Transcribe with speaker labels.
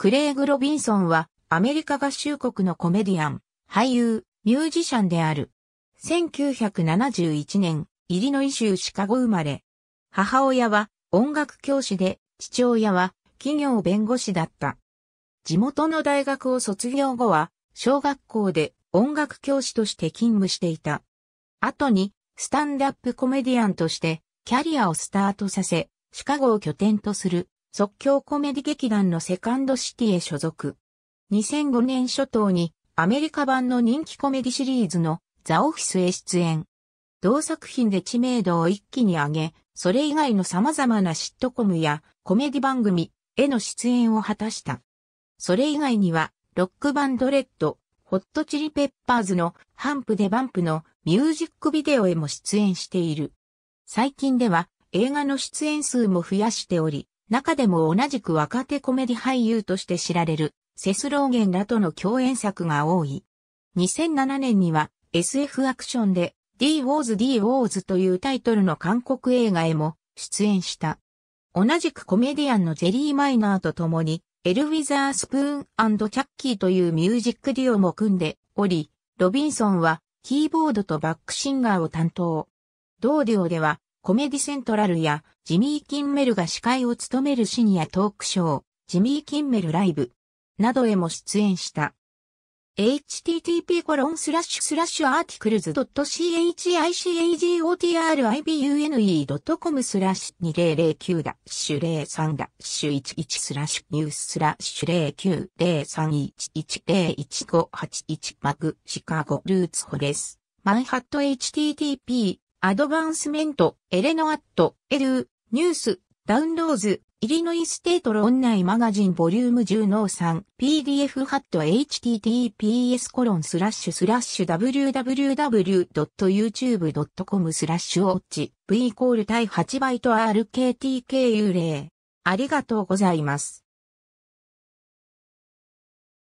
Speaker 1: クレイグ・ロビンソンはアメリカ合衆国のコメディアン、俳優、ミュージシャンである。1971年、イリノイ州シカゴ生まれ。母親は音楽教師で、父親は企業弁護士だった。地元の大学を卒業後は、小学校で音楽教師として勤務していた。後に、スタンダップコメディアンとして、キャリアをスタートさせ、シカゴを拠点とする即興コメディ劇団のセカンドシティへ所属。2005年初頭にアメリカ版の人気コメディシリーズのザ・オフィスへ出演。同作品で知名度を一気に上げ、それ以外の様々なシットコムやコメディ番組への出演を果たした。それ以外には、ロックバンドレッド、ホットチリペッパーズのハンプデバンプのミュージックビデオへも出演している。最近では映画の出演数も増やしており、中でも同じく若手コメディ俳優として知られる、セスローゲンらとの共演作が多い。2007年には SF アクションで D ウォーズ D ウォーズというタイトルの韓国映画へも出演した。同じくコメディアンのジェリー・マイナーと共に、エル・ウィザースプーンチャッキーというミュージックデュオも組んでおり、ロビンソンはキーボードとバックシンガーを担当。同デュオではコメディセントラルやジミー・キンメルが司会を務めるシニアトークショー、ジミー・キンメルライブなどへも出演した。http コロンスラッシュスラッシュアーティクルズ .chicagotribune.com スラッシュ2009だ、シュ03ダシュ11スラッシュニューススラッシュ0903110158マグシカゴルーツホです。マンハット http アドバンスメント、エレノアット、エルー、ニュース、ダウンローズ、イリノイステートロン内マガジンボリューム10の3、PDF ハット https コロンスラッシュスラッシュ www.youtube.com スラッシュウォッチ v イコール対8倍と rktku 例。ありがとうございます。